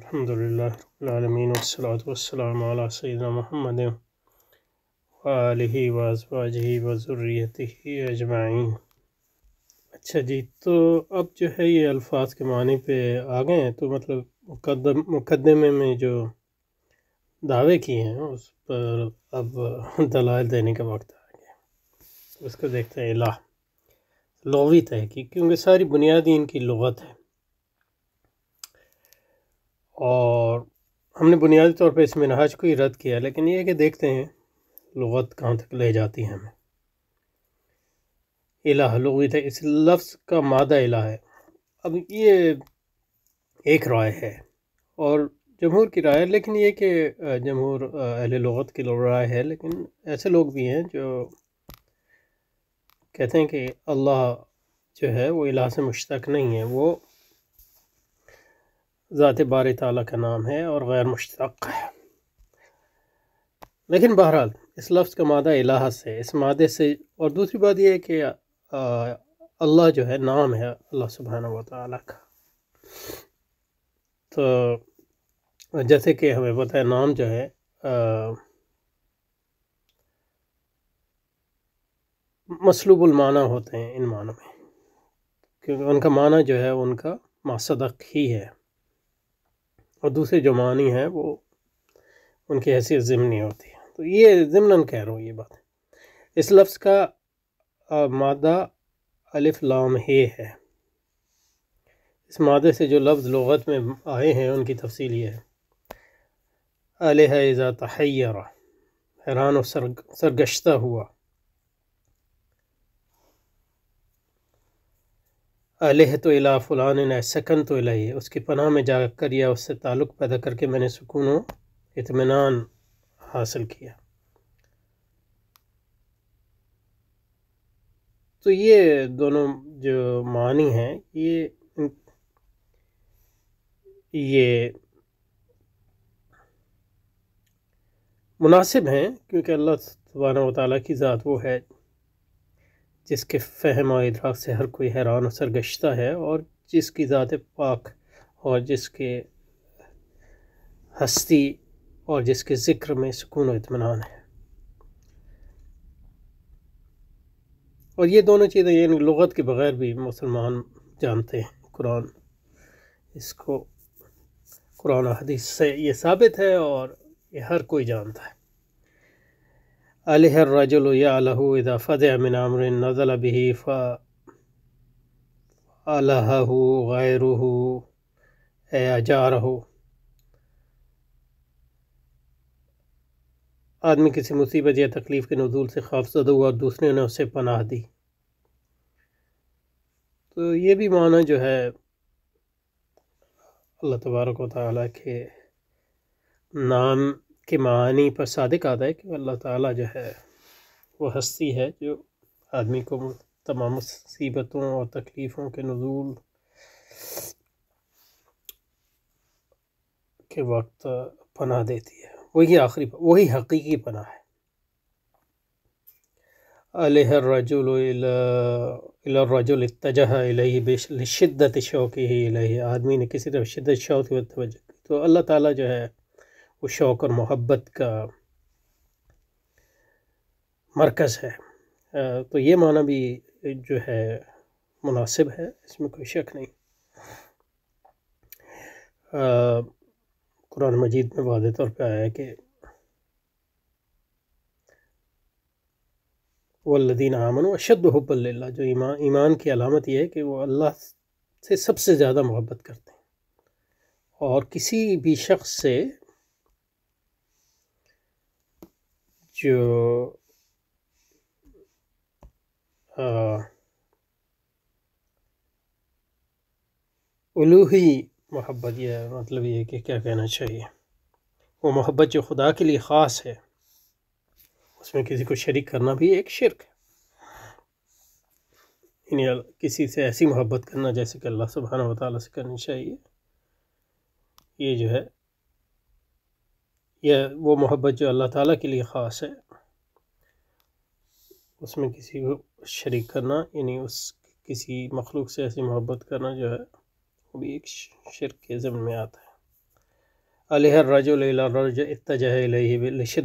الحمد للہ والصلاة والسلام علی سیدنا محمد وآلہ واضح وضری اجمعین اچھا جی تو اب جو ہے یہ الفاظ کے معنی پہ آ گئے ہیں تو مطلب مقدم مقدمے میں جو دعوے کیے ہیں اس پر اب دلائل دینے کا وقت آ گیا اس کو دیکھتے ہیں الہ لغوی تحقیق کیونکہ ساری بنیادی ان کی لغت ہے اور ہم نے بنیادی طور پہ اس منہج کو ہی رد کیا لیکن یہ کہ دیکھتے ہیں لغت کہاں تک لے جاتی ہے ہمیں الہ لغت ہے اس لفظ کا مادہ الہ ہے اب یہ ایک رائے ہے اور جمہور کی رائے ہے لیکن یہ کہ جمہور اہل لغت کی رائے ہے لیکن ایسے لوگ بھی ہیں جو کہتے ہیں کہ اللہ جو ہے وہ الہ سے مشتق نہیں ہے وہ ذات بار تعالیٰ کا نام ہے اور غیر مشتق ہے لیکن بہرحال اس لفظ کا مادہ الہ سے اس مادے سے اور دوسری بات یہ ہے کہ اللہ جو ہے نام ہے اللہ سبحانہ و تعالیٰ کا تو جیسے کہ ہمیں پتہ ہے نام جو ہے مصلوب المعنی ہوتے ہیں ان معنوں میں کیونکہ ان کا معنی جو ہے ان کا ماصدق ہی ہے اور دوسرے جو معنی ہیں وہ ان کی حیثیت ضمنی ہوتی ہے تو یہ ضمناً کہہ رہا ہوں یہ بات اس لفظ کا مادہ الف لام ہے ہے اس مادے سے جو لفظ لغت میں آئے ہیں ان کی تفصیل یہ ہے الحضا تحیرہ حیران و سرگشتہ ہوا الحت تو فلان فلاں سکن تو الہی اس کی پناہ میں جا کر یا اس سے تعلق پیدا کر کے میں نے سکون و اطمینان حاصل کیا تو یہ دونوں جو معنی ہیں یہ یہ مناسب ہیں کیونکہ اللہ تبارہ و تعالیٰ کی ذات وہ ہے جس کے فہم و ادراک سے ہر کوئی حیران و سرگشتہ ہے اور جس کی ذات پاک اور جس کے ہستی اور جس کے ذکر میں سکون و اطمینان ہے اور یہ دونوں چیزیں یعنی لغت کے بغیر بھی مسلمان جانتے ہیں قرآن اس کو قرآن حدیث سے یہ ثابت ہے اور یہ ہر کوئی جانتا ہے علیہ الرجل اذا رج من عمر نزل غیرہ اے اجارہ آدمی کسی مصیبت یا تکلیف کے نزول سے خوف زدہ ہوا اور دوسرے نے اسے پناہ دی تو یہ بھی معنی جو ہے اللہ تبارک و تعالیٰ کے نام کے معنی پر صادق آتا ہے کہ اللہ تعالیٰ جو ہے وہ ہستی ہے جو آدمی کو تمام مصیبتوں اور تکلیفوں کے نزول کے وقت پناہ دیتی ہے وہی آخری وہی حقیقی پناہ ہے علیہ الرجل الا الرجل اتجہ الیہ شدت شوقی ہی الیہ آدمی نے کسی طرح شدت شوق کی توجہ کی تو اللہ تعالیٰ جو ہے وہ شوق اور محبت کا مرکز ہے تو یہ معنی بھی جو ہے مناسب ہے اس میں کوئی شک نہیں قرآن مجید میں واضح طور پر آیا ہے کہ وہ اللہدین امن و اشد حب اللہ جو ایمان ایمان کی علامت یہ ہے کہ وہ اللہ سے سب سے زیادہ محبت کرتے ہیں اور کسی بھی شخص سے جو الوحی محبت یہ مطلب یہ کہ کیا کہنا چاہیے وہ محبت جو خدا کے لیے خاص ہے اس میں کسی کو شریک کرنا بھی ایک شرک ہے یعنی کسی سے ایسی محبت کرنا جیسے کہ اللہ سبحانہ و تعالیٰ سے کرنی چاہیے یہ جو ہے یا وہ محبت جو اللہ تعالیٰ کے لیے خاص ہے اس میں کسی کو شریک کرنا یعنی اس کسی مخلوق سے ایسی محبت کرنا جو ہے وہ بھی ایک شرک کے ضمن میں آتا ہے الہ راج و راج اتہ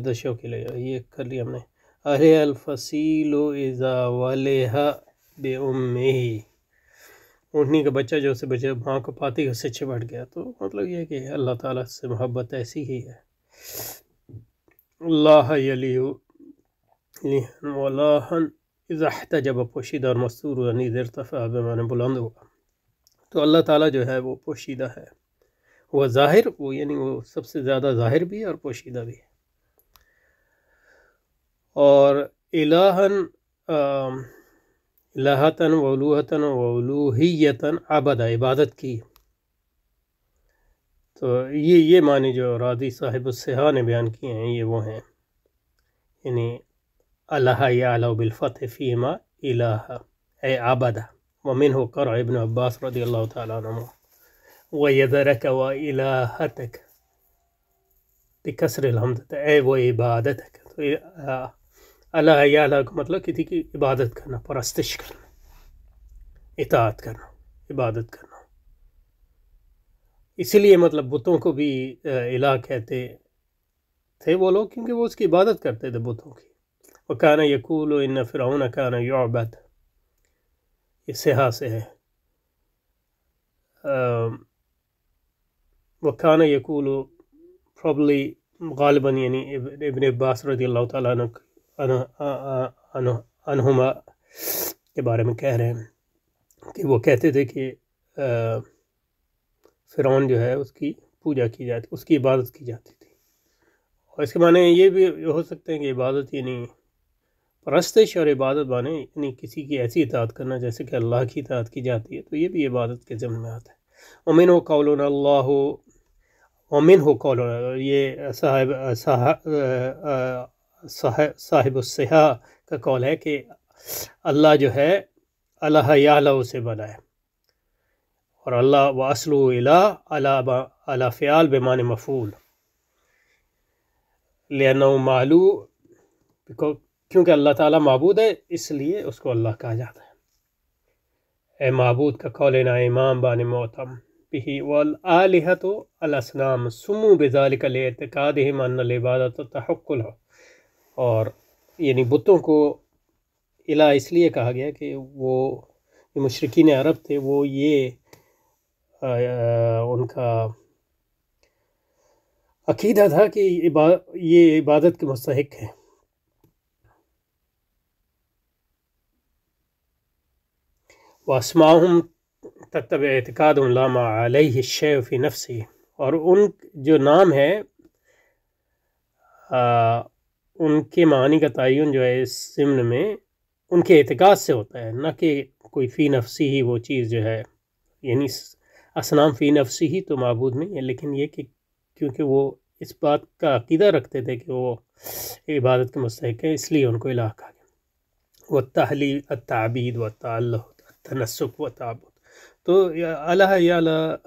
لشو کے لئے یہ کر لیا ہم نے الہ الفصیل و اضاء ہی اونٹنی کا بچہ جو اسے بچے ماں کو پاتی اس سے چھپٹ گیا تو مطلب یہ کہ اللہ تعالیٰ سے محبت ایسی ہی ہے اللہ علیَََََََََََََََََََََٰنظاہدہ جب پوشیدہ اور مستور ارتفع بمان بلند ہوا تو اللہ تعالیٰ جو ہے وہ پوشیدہ ہے وہ ظاہر وہ یعنی وہ سب سے زیادہ ظاہر بھی ہے اور پوشیدہ بھی ہے اور الہن اللہ تاًحتا ولوہيتا عبدہ عبادت کی تو یہ یہ معنی جو رادی صاحب الصحاء نے بیان کیے ہیں یہ وہ ہیں یعنی اللہ علیہ بالفتح فیما الہ اے آبادہ ومن ہو کر ابن عباس رضی اللہ تعالیٰ و و یدرک وکصر الحمد اے و عبادت اللہ علیہ کا مطلب کسی کی عبادت کرنا پرستش کرنا اطاعت کرنا عبادت کرنا اسی لیے مطلب بتوں کو بھی الہ کہتے تھے وہ لوگ کیونکہ وہ اس کی عبادت کرتے تھے بتوں کی وہ کہنا یقول و ان فرعون کانا یعبد کہنا یہ سیاح سے ہے وہ کان یقول غالباً یعنی ابن عباس رضی اللہ تعالیٰ عنہما کے بارے میں کہہ رہے ہیں کہ وہ کہتے تھے کہ فرعون جو ہے اس کی پوجا کی جاتی اس کی عبادت کی جاتی تھی اور اس کے معنی یہ بھی ہو سکتے ہیں کہ عبادت یعنی پرستش اور عبادت بانے یعنی کسی کی ایسی اطاعت کرنا جیسے کہ اللہ کی اطاعت کی جاتی ہے تو یہ بھی عبادت کے میں آتا ہے امین ہو قول اللہ ہو امن ہو قول یہ صاحب صاحب صاحب صاحب کا قول ہے کہ اللہ جو ہے اللہ اسے بنائے اور اللہ واسل و اللہ فعال بیمان مفول لینا معلو کیونکہ اللہ تعالیٰ معبود ہے اس لیے اس کو اللہ کہا جاتا ہے اے معبود کا قول نہ امام بان متم پہ لحاط و السلام سمو تحقل ہو اور یعنی بتوں کو الا اس لیے کہا گیا کہ وہ مشرقین عرب تھے وہ یہ ان کا عقیدہ تھا کہ یہ عبادت کے مستحق ہیں وَاسْمَاهُمْ اسماحم تب اعتقاد علامہ علیہ شع و نفسی اور ان جو نام ہے ان کے معنی کا تعین جو ہے اس ضمن میں ان کے اعتقاد سے ہوتا ہے نہ کہ کوئی فی نفسی ہی وہ چیز جو ہے یعنی اسلام فی نفسی ہی تو معبود نہیں ہے لیکن یہ کہ کیونکہ وہ اس بات کا عقیدہ رکھتے تھے کہ وہ عبادت کے مستحق ہیں اس لیے ان کو الہ کہا گیا وہ تحلیل تعبید و تنسف و تعبد تو اللہ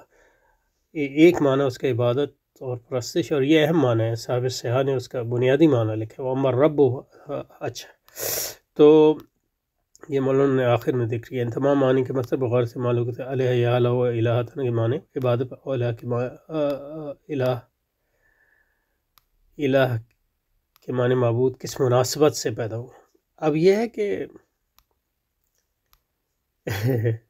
ایک معنی اس کا عبادت اور پرستش اور یہ اہم معنی ہے صاحب سیاح نے اس کا بنیادی معنی لکھا وہ عمر رب اچھا تو یہ مولانا نے آخر میں دیکھ رہی ہے ان تمام معنی کے مستر مطلب بغیر سے معلوم علیہ یا الہ کے معنی عبادت الہ الہ کے معنی معبود کس مناسبت سے پیدا ہو اب یہ ہے کہ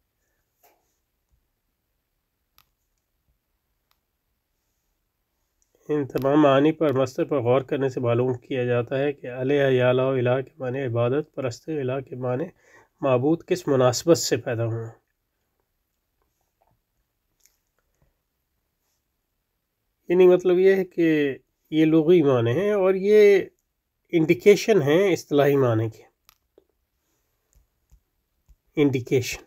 ان تمام معنی پر مستر پر غور کرنے سے معلوم کیا جاتا ہے کہ علیہ و الہ کے معنی عبادت پرست الہ کے معنی معبود کس مناسبت سے پیدا ہوں یعنی مطلب یہ ہے کہ یہ لغوی معنی ہیں اور یہ انڈیکیشن ہیں اصطلاحی معنی کے انڈیکیشن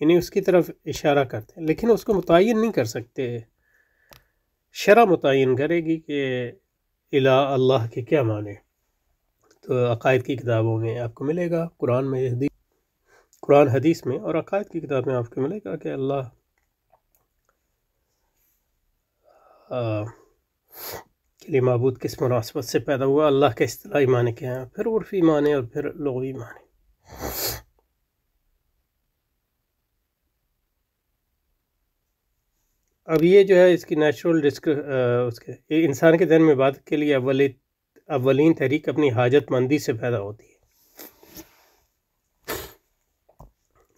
یعنی اس کی طرف اشارہ کرتے ہیں لیکن اس کو متعین نہیں کر سکتے شرح متعین کرے گی کہ اللہ کے کیا ہیں عقائد کی کتابوں میں آپ کو ملے گا قرآن میں حدیث قرآن حدیث میں اور عقائد کی کتاب میں آپ کو ملے گا کہ اللہ کے لیے معبود کس مناسبت سے پیدا ہوا اللہ کے اصطلاحی معنی کے ہیں پھر عرفی معنی اور پھر لغوی معنی اب یہ جو ہے اس کی نیچرل ڈسک اس کے انسان کے ذہن میں بات کے لیے اول اولین تحریک اپنی حاجت مندی سے پیدا ہوتی ہے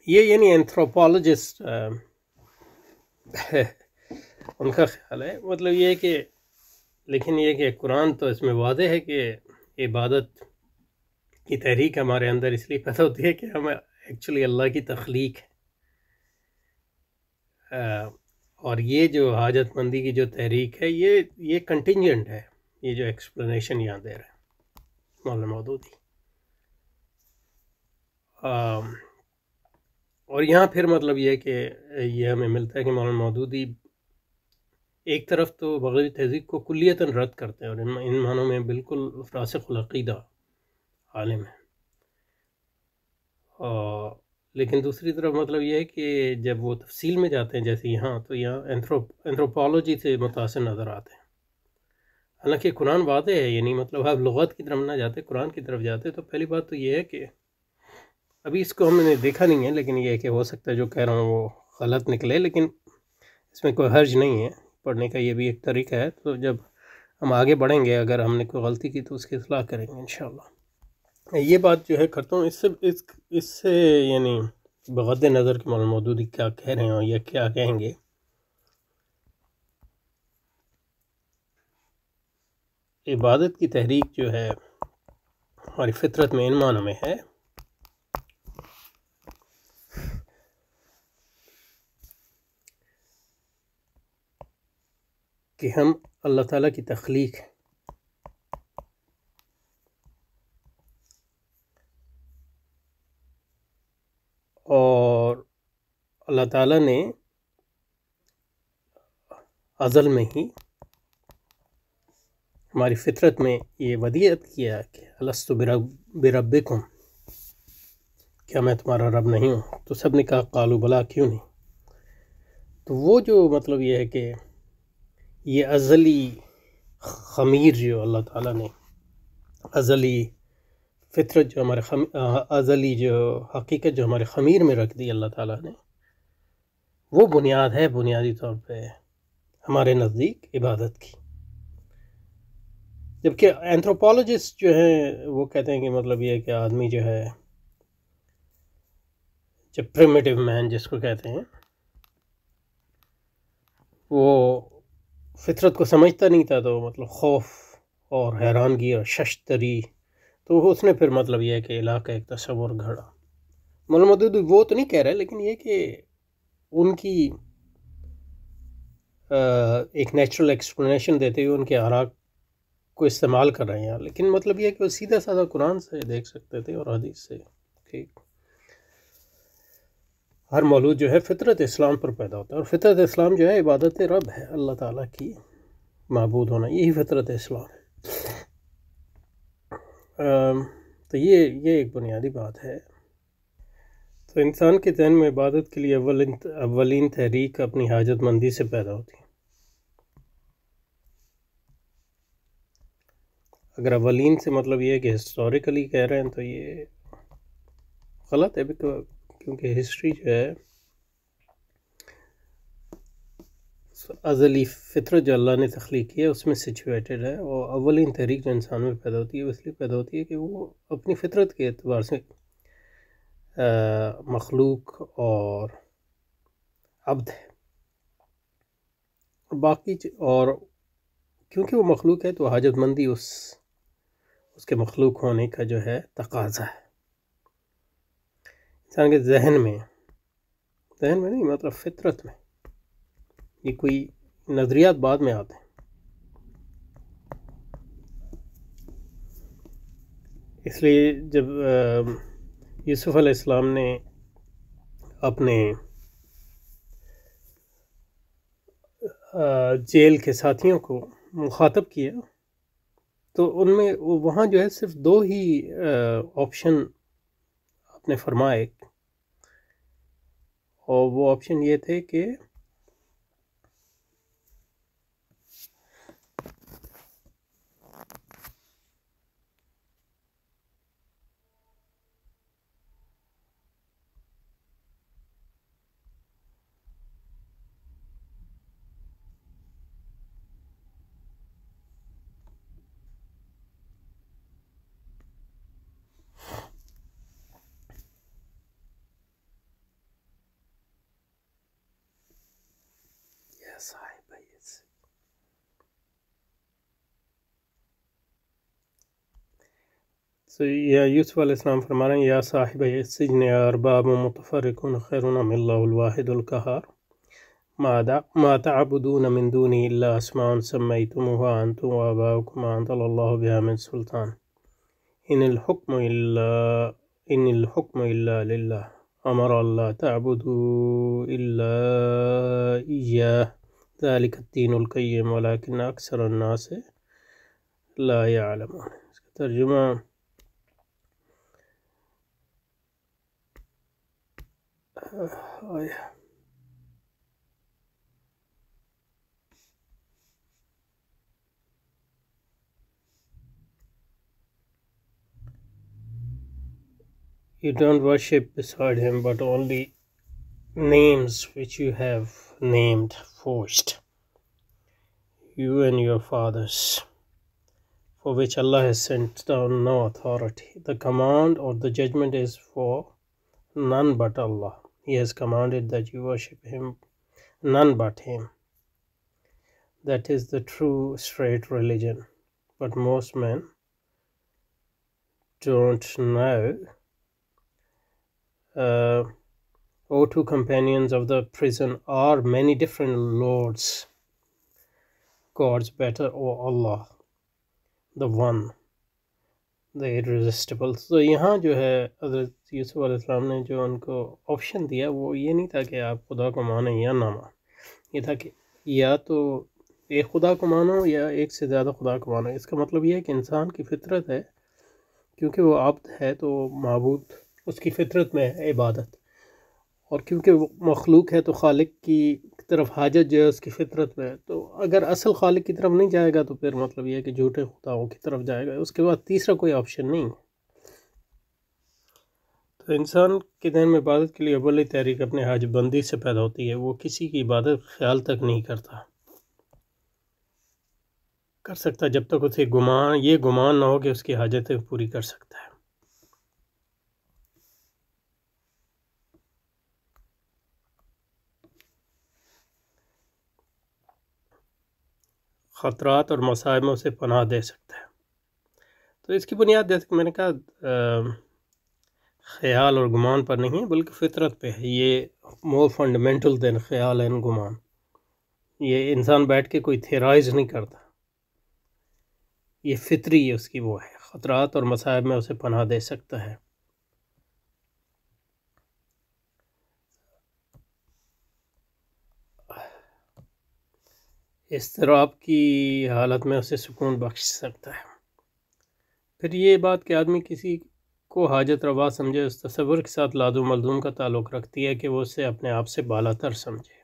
یہ یعنی انتھروپولوجسٹ ان کا خیال ہے مطلب یہ کہ لیکن یہ کہ قرآن تو اس میں واضح ہے کہ عبادت کی تحریک ہمارے اندر اس لیے پیدا ہوتی ہے کہ ہم ایکچولی اللہ کی تخلیق ہے اور یہ جو حاجت مندی کی جو تحریک ہے یہ یہ کنٹینجنٹ ہے یہ جو ایکسپلینیشن یہاں دے رہے ہیں مولانا مودودی اور یہاں پھر مطلب یہ کہ یہ ہمیں ملتا ہے کہ مولانا مودودی ایک طرف تو بغیر تہذیب کو کلیتاً رد کرتے ہیں اور ان معنوں میں بالکل فراسق العقیدہ عالم ہے لیکن دوسری طرف مطلب یہ ہے کہ جب وہ تفصیل میں جاتے ہیں جیسے یہاں تو یہاں انتھرو اینتھروپالوجی سے متاثر نظر آتے ہیں حالانکہ قرآن واضح ہے یعنی مطلب آپ لغت کی طرف نہ جاتے قرآن کی طرف جاتے تو پہلی بات تو یہ ہے کہ ابھی اس کو ہم نے دیکھا نہیں ہے لیکن یہ ہے کہ ہو سکتا ہے جو کہہ رہا ہوں وہ غلط نکلے لیکن اس میں کوئی حرج نہیں ہے پڑھنے کا یہ بھی ایک طریقہ ہے تو جب ہم آگے بڑھیں گے اگر ہم نے کوئی غلطی کی تو اس کی اصلاح کریں گے انشاءاللہ یہ بات جو ہے کرتا ہوں اس سے اس اس سے یعنی بغد نظر کے معلوم مودودی کیا کہہ رہے ہیں یا کیا کہیں گے عبادت کی تحریک جو ہے ہماری فطرت میں ان معنوں میں ہے کہ ہم اللہ تعالیٰ کی تخلیق اور اللہ تعالیٰ نے ازل میں ہی ہماری فطرت میں یہ ودیت کیا کہ السط بربکم برب کیا میں تمہارا رب نہیں ہوں تو سب نے کہا قالو بلا کیوں نہیں تو وہ جو مطلب یہ ہے کہ یہ ازلی خمیر جو اللہ تعالیٰ نے ازلی فطرت جو ہمارے ازلی جو حقیقت جو ہمارے خمیر میں رکھ دی اللہ تعالیٰ نے وہ بنیاد ہے بنیادی طور پہ ہمارے نزدیک عبادت کی جبکہ اینتھروپولوجسٹ جو ہیں وہ کہتے ہیں کہ مطلب یہ کہ آدمی جو ہے جب پریمیٹیو مین جس کو کہتے ہیں وہ فطرت کو سمجھتا نہیں تھا تو مطلب خوف اور حیرانگی اور ششتری تو اس نے پھر مطلب یہ کہ علاقہ ایک تصور گھڑا مولانا مدود وہ تو نہیں کہہ رہے لیکن یہ کہ ان کی ایک نیچرل ایکسپلینیشن دیتے ہوئے ان کے آراک کو استعمال کر رہے ہیں لیکن مطلب یہ ہے کہ وہ سیدھا سادھا قرآن سے دیکھ سکتے تھے اور حدیث سے ٹھیک ہر مولود جو ہے فطرت اسلام پر پیدا ہوتا ہے اور فطرت اسلام جو ہے عبادت رب ہے اللہ تعالیٰ کی معبود ہونا یہی فطرت اسلام ہے تو یہ یہ ایک بنیادی بات ہے تو انسان کے ذہن میں عبادت کے لیے اولین تحریک اپنی حاجت مندی سے پیدا ہوتی ہے اگر اولین سے مطلب یہ ہے کہ ہسٹوریکلی کہہ رہے ہیں تو یہ غلط ہے کیونکہ ہسٹری جو ہے ازلی فطرت جو اللہ نے تخلیق کی ہے اس میں سچویٹڈ ہے اور اولین تحریک جو انسان میں پیدا ہوتی ہے وہ اس لیے پیدا ہوتی ہے کہ وہ اپنی فطرت کے اعتبار سے مخلوق اور عبد ہے باقی اور کیونکہ وہ مخلوق ہے تو حاجت مندی اس اس کے مخلوق ہونے کا جو ہے تقاضا ہے انسان کے ذہن میں ذہن میں نہیں مطلب فطرت میں یہ کوئی نظریات بعد میں آتے ہیں اس لیے جب یوسف علیہ السلام نے اپنے جیل کے ساتھیوں کو مخاطب کیا تو ان میں وہاں جو ہے صرف دو ہی آپشن آپ نے فرمائے اور وہ آپشن یہ تھے کہ يا يوسف عليه السلام يا रहे السجن يا أرباب متفرقون خيرنا من الله الواحد القهار ما تعبدون من دوني إلا أسماء سميتموها أنتم وآباؤكم ما أنزل الله بها من سلطان إن الحكم إلا إن الحكم إلا لله أمر الله تعبدوا إلا إياه ذلك الدين القيم ولكن أكثر الناس لا يعلمون ترجمة oh yeah. You don't worship beside him, but only names which you have named forced, you and your fathers, for which Allah has sent down no authority. The command or the judgment is for none but Allah. He has commanded that you worship Him, none but Him. That is the true, straight religion. But most men don't know uh, O two companions of the prison are many different lords, gods better or Allah, the one. دا تو یہاں جو ہے حضرت یوسف علیہ السلام نے جو ان کو آپشن دیا وہ یہ نہیں تھا کہ آپ خدا کو مانیں یا نہ مانیں یہ تھا کہ یا تو ایک خدا کو مانو یا ایک سے زیادہ خدا کو مانو اس کا مطلب یہ ہے کہ انسان کی فطرت ہے کیونکہ وہ عبد ہے تو معبود اس کی فطرت میں ہے عبادت اور کیونکہ وہ مخلوق ہے تو خالق کی طرف حاجت جو ہے اس کی فطرت میں ہے تو اگر اصل خالق کی طرف نہیں جائے گا تو پھر مطلب یہ ہے کہ جھوٹے خداؤں کی طرف جائے گا اس کے بعد تیسرا کوئی آپشن نہیں ہے تو انسان کے ذہن میں عبادت کے لیے اول تحریک اپنے حاج بندی سے پیدا ہوتی ہے وہ کسی کی عبادت خیال تک نہیں کرتا کر سکتا جب تک اسے گمان یہ گمان نہ ہو کہ اس کی حاجتیں پوری کر سکتا ہے خطرات اور مصائب میں اسے پناہ دے سکتا ہے تو اس کی بنیاد جیسے کہ میں نے کہا خیال اور گمان پر نہیں ہے بلکہ فطرت پہ ہے یہ مور فنڈامنٹل دین خیال اینڈ گمان یہ انسان بیٹھ کے کوئی تھیرائز نہیں کرتا یہ فطری ہے اس کی وہ ہے خطرات اور مصائب میں اسے پناہ دے سکتا ہے استراب کی حالت میں اسے سکون بخش سکتا ہے پھر یہ بات کہ آدمی کسی کو حاجت روا سمجھے اس تصور کے ساتھ لادو ملدوم کا تعلق رکھتی ہے کہ وہ اسے اپنے آپ سے بالا تر سمجھے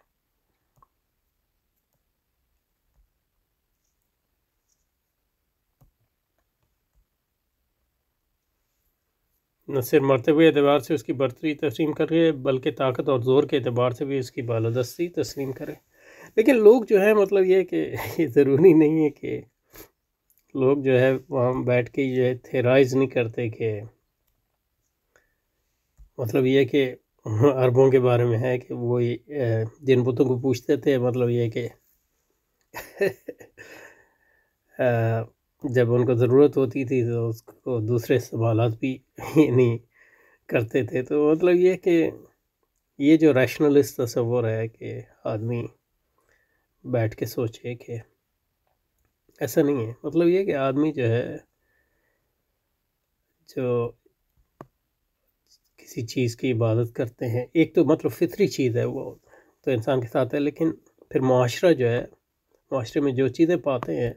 نہ صرف مرتے ہوئے اعتبار سے اس کی برتری تسلیم کرے بلکہ طاقت اور زور کے اعتبار سے بھی اس کی بالادستی تسلیم کرے لیکن لوگ جو ہے مطلب یہ کہ یہ ضروری نہیں ہے کہ لوگ جو ہے وہاں بیٹھ کے جو ہے تھیرائز نہیں کرتے کہ مطلب یہ کہ عربوں کے بارے میں ہے کہ وہ جن بتوں کو پوچھتے تھے مطلب یہ کہ جب ان کو ضرورت ہوتی تھی تو اس کو دوسرے سوالات بھی نہیں کرتے تھے تو مطلب یہ کہ یہ جو ریشنلسٹ تصور ہے کہ آدمی بیٹھ کے سوچے کہ ایسا نہیں ہے مطلب یہ کہ آدمی جو ہے جو کسی چیز کی عبادت کرتے ہیں ایک تو مطلب فطری چیز ہے وہ تو انسان کے ساتھ ہے لیکن پھر معاشرہ جو ہے معاشرے میں جو چیزیں پاتے ہیں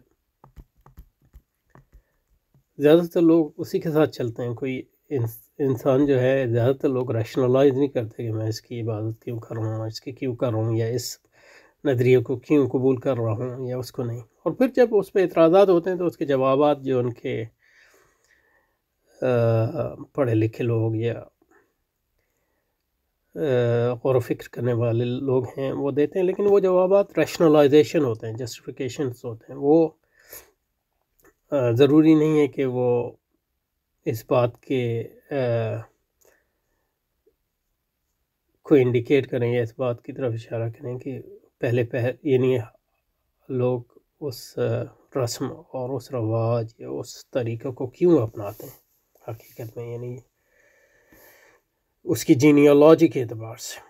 زیادہ تر لوگ اسی کے ساتھ چلتے ہیں کوئی انسان جو ہے زیادہ تر لوگ ریشنلائز نہیں کرتے کہ میں اس کی عبادت کیوں کروں اس کی کیوں کروں یا اس نظریے کو کیوں قبول کر رہا ہوں یا اس کو نہیں اور پھر جب اس پہ اعتراضات ہوتے ہیں تو اس کے جوابات جو ان کے پڑھے لکھے لوگ یا غور و فکر کرنے والے لوگ ہیں وہ دیتے ہیں لیکن وہ جوابات ریشنلائزیشن ہوتے ہیں جسٹیفیکیشنس ہوتے ہیں وہ ضروری نہیں ہے کہ وہ اس بات کے کو انڈیکیٹ کریں یا اس بات کی طرف اشارہ کریں کہ پہلے پہل یعنی لوگ اس رسم اور اس رواج یا اس طریقہ کو کیوں اپناتے ہیں حقیقت میں یعنی اس کی جینیالوجی کے اعتبار سے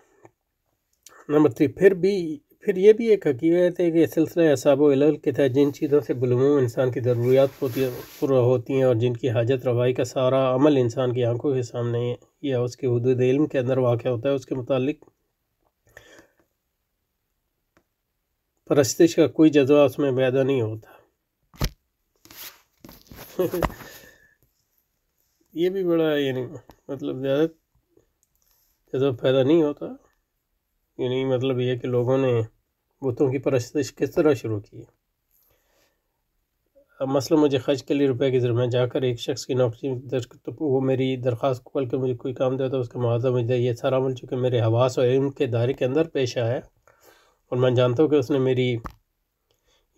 نمبر تھری پھر بھی پھر یہ بھی ایک حقیقت ہے کہ سلسلہ اعصاب و علل کے تحت جن چیزوں سے بلوم انسان کی ضروریات پورا ہوتی ہیں اور جن کی حاجت روائی کا سارا عمل انسان کی آنکھوں کے سامنے یا اس کے حدود علم کے اندر واقع ہوتا ہے اس کے متعلق پرستش کا کوئی جذبہ اس میں پیدا نہیں ہوتا یہ بھی بڑا یعنی مطلب زیادہ جذبہ پیدا نہیں ہوتا یعنی مطلب یہ کہ لوگوں نے بتوں کی پرستش کس طرح شروع کی ہے مثلا مجھے خرچ کے لیے روپے کی ضرورت میں جا کر ایک شخص کی نوکری درج وہ میری درخواست کو کل کے مجھے کوئی کام دیا تھا اس کا معاوضہ مجھے یہ سارا مل چکے میرے حواس اور علم کے دائرے کے اندر پیش آیا اور میں جانتا ہوں کہ اس نے میری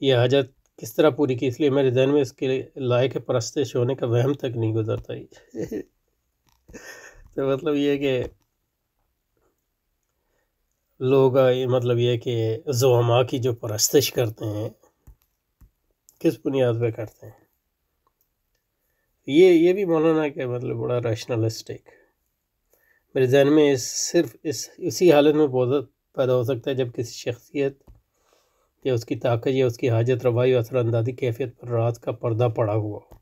یہ حاجت کس طرح پوری کی اس لیے میرے ذہن میں اس کے لائق پرستش ہونے کا وہم تک نہیں گزرتا ہی تو مطلب یہ کہ لوگ یہ مطلب یہ کہ زوما کی جو پرستش کرتے ہیں کس بنیاد پہ کرتے ہیں یہ یہ بھی مولانا کہ مطلب بڑا ریشنلسٹک میرے ذہن میں صرف اس اسی حالت میں بہت پیدا ہو سکتا ہے جب کسی شخصیت یا اس کی طاقت یا اس کی حاجت روائی یا اثر اندازی کیفیت پر راز کا پردہ پڑا ہوا ہو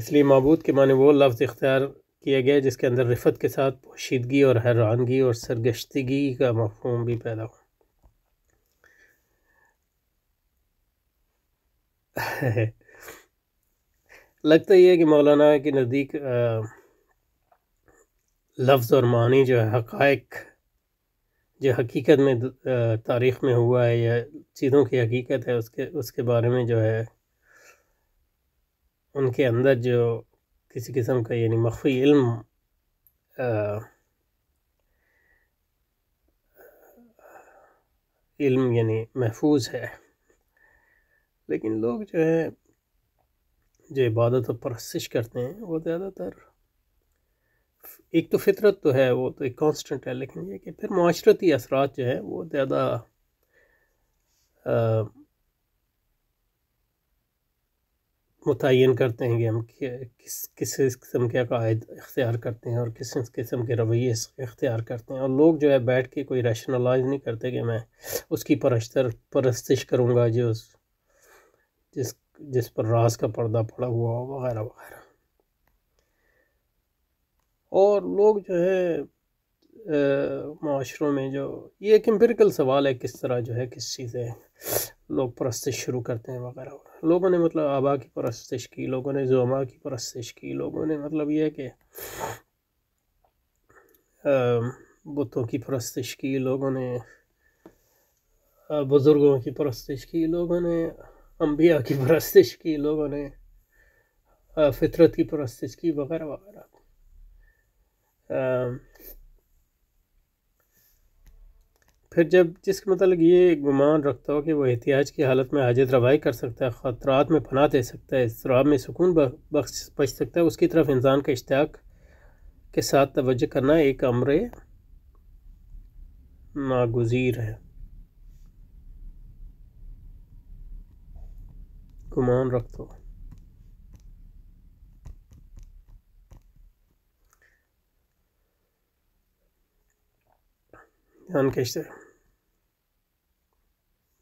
اس لیے معبود کے معنی وہ لفظ اختیار کیا گیا جس کے اندر رفت کے ساتھ پوشیدگی اور حیرانگی اور سرگشتگی کا مفہوم بھی پیدا ہو لگتا یہ کہ مولانا کے نزدیک لفظ اور معنی جو ہے حقائق جو حقیقت میں تاریخ میں ہوا ہے یا چیزوں کی حقیقت ہے اس کے اس کے بارے میں جو ہے ان کے اندر جو کسی قسم کا یعنی مخفی علم علم یعنی محفوظ ہے لیکن لوگ جو ہے جو عبادت و پرسش کرتے ہیں وہ زیادہ تر ایک تو فطرت تو ہے وہ تو ایک کانسٹنٹ ہے لیکن یہ کہ پھر معاشرتی اثرات جو ہے وہ زیادہ متعین کرتے ہیں کہ ہم کس کس قسم کے عقائد اختیار کرتے ہیں اور کس قسم کے رویے اختیار کرتے ہیں اور لوگ جو ہے بیٹھ کے کوئی ریشنلائز نہیں کرتے کہ میں اس کی پرستر پرستش کروں گا جو جس جس پر راز کا پردہ پڑا ہوا ہو وغیرہ وغیرہ اور لوگ جو ہے معاشروں میں جو یہ ایک امپیریکل سوال ہے کس طرح جو ہے کس چیزیں لوگ پرستش شروع کرتے ہیں وغیرہ وغیرہ لوگوں نے مطلب آبا کی پرستش کی لوگوں نے زوما کی پرستش کی لوگوں نے مطلب یہ ہے کہ بتوں کی پرستش کی لوگوں نے بزرگوں کی پرستش کی لوگوں نے انبیاء کی پرستش کی لوگوں نے فطرت کی پرستش کی وغیرہ وغیرہ پھر جب جس کے مطلب یہ گمان رکھتا ہو کہ وہ احتیاج کی حالت میں حاجت روائی کر سکتا ہے خطرات میں پناہ دے سکتا ہے اضطراب میں سکون بخش بچ سکتا ہے اس کی طرف انسان کا اشتیاق کے ساتھ توجہ کرنا ایک عمر ناگزیر ہے گمان رکھتا ہو انکیشر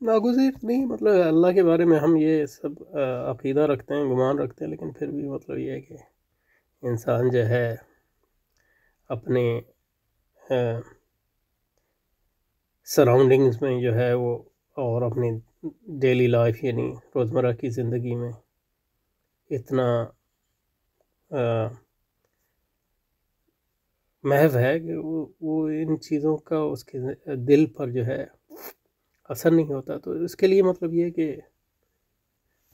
ناگزیر نہیں مطلب اللہ کے بارے میں ہم یہ سب عقیدہ رکھتے ہیں گمان رکھتے ہیں لیکن پھر بھی مطلب یہ ہے کہ انسان جو ہے اپنے سراؤنڈنگز میں جو ہے وہ اور اپنی ڈیلی لائف یعنی روزمرہ کی زندگی میں اتنا محو ہے کہ وہ وہ ان چیزوں کا اس کے دل پر جو ہے اثر نہیں ہوتا تو اس کے لیے مطلب یہ کہ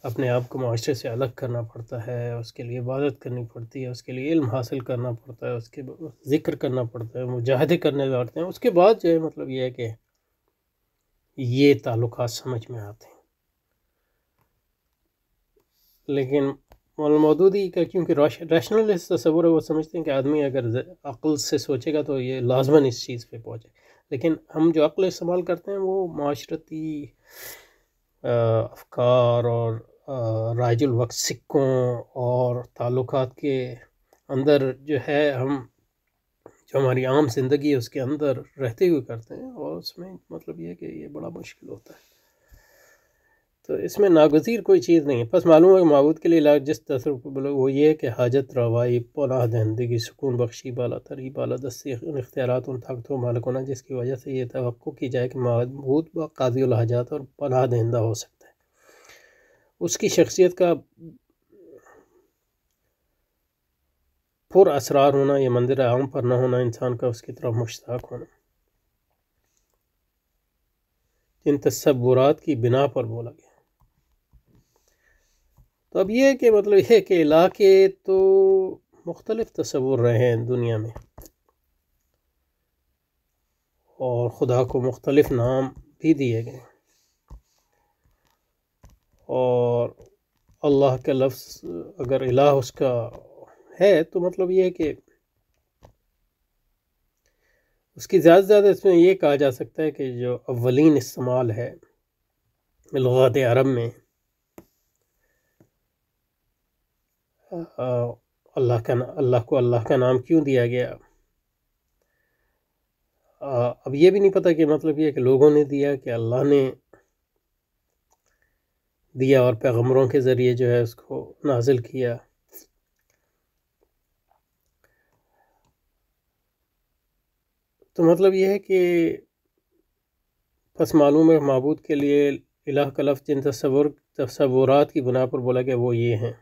اپنے آپ کو معاشرے سے الگ کرنا پڑتا ہے اس کے لیے عبادت کرنی پڑتی ہے اس کے لیے علم حاصل کرنا پڑتا ہے اس کے ذکر کرنا پڑتا ہے مجاہدے کرنے جاتے ہیں اس کے بعد جو ہے مطلب یہ ہے کہ یہ تعلقات سمجھ میں آتے ہیں لیکن مودودی کا کیونکہ ریشنلسٹ تصور ہے وہ سمجھتے ہیں کہ آدمی اگر عقل سے سوچے گا تو یہ لازماً اس چیز پہ پہنچے لیکن ہم جو عقل استعمال کرتے ہیں وہ معاشرتی افکار اور رائج الوقت سکوں اور تعلقات کے اندر جو ہے ہم جو ہماری عام زندگی ہے اس کے اندر رہتے ہوئے کرتے ہیں اور اس میں مطلب یہ کہ یہ بڑا مشکل ہوتا ہے تو اس میں ناگزیر کوئی چیز نہیں ہے بس معلوم ہے کہ معبود کے لیے جس بلو مطلب وہ یہ ہے کہ حاجت روائی پناہ دہندگی سکون بخشی بالا تری بالا دستی اختیارات ان طاقت و مالک ہونا جس کی وجہ سے یہ توقع کی جائے کہ معبود قاضی الحاجات اور پناہ دہندہ ہو سکتا ہے اس کی شخصیت کا پر اسرار ہونا یہ منظر عام پر نہ ہونا انسان کا اس کی طرف مشتاق ہونا ان تصورات کی بنا پر بولا گیا تو اب یہ کہ مطلب یہ کہ علاقے تو مختلف تصور رہے ہیں دنیا میں اور خدا کو مختلف نام بھی دیے گئے اور اللہ کا لفظ اگر الہ اس کا ہے تو مطلب یہ ہے کہ اس کی زیادہ سے زیادہ اس میں یہ کہا جا سکتا ہے کہ جو اولین استعمال ہے لغات عرب میں اللہ کا اللہ کو اللہ کا نام کیوں دیا گیا اب یہ بھی نہیں پتہ کہ مطلب یہ کہ لوگوں نے دیا کہ اللہ نے دیا اور پیغمبروں کے ذریعے جو ہے اس کو نازل کیا تو مطلب یہ ہے کہ پس معلوم ہے معبود کے لیے الہ کلف جن تصور تصورات کی بنا پر بولا کہ وہ یہ ہیں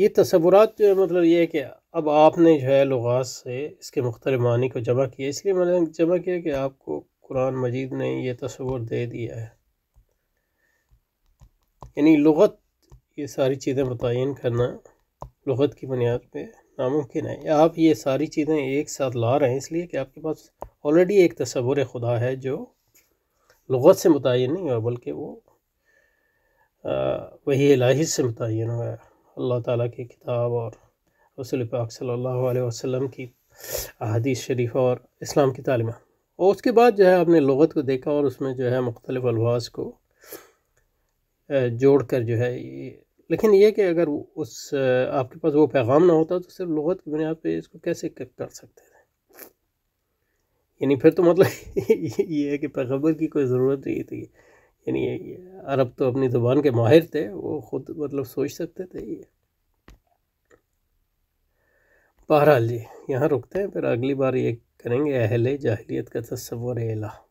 یہ تصورات جو ہے مطلب یہ ہے کہ اب آپ نے جو ہے لغات سے اس کے مختلف معنی کو جمع کیا اس لیے میں نے جمع کیا کہ آپ کو قرآن مجید نے یہ تصور دے دیا ہے یعنی لغت یہ ساری چیزیں متعین کرنا لغت کی بنیاد پہ ناممکن ہے آپ یہ ساری چیزیں ایک ساتھ لا رہے ہیں اس لیے کہ آپ کے پاس آلریڈی ایک تصور خدا ہے جو لغت سے متعین نہیں ہوا بلکہ وہ وہی الہی سے متعین ہوا ہے اللہ تعالیٰ کی کتاب اور رسول پاک صلی اللہ علیہ وسلم کی احادیث شریف اور اسلام کی تعلیمہ اور اس کے بعد جو ہے آپ نے لغت کو دیکھا اور اس میں جو ہے مختلف الفاظ کو جوڑ کر جو ہے لیکن یہ کہ اگر اس آپ کے پاس وہ پیغام نہ ہوتا تو صرف لغت کی بنیاد پہ اس کو کیسے کر سکتے تھے یعنی پھر تو مطلب یہ ہے کہ پیغبر کی کوئی ضرورت نہیں تھی یعنی عرب تو اپنی زبان کے ماہر تھے وہ خود مطلب سوچ سکتے تھے یہ بہرحال جی یہاں رکتے ہیں پھر اگلی بار یہ کریں گے اہل جاہلیت کا تصور الہ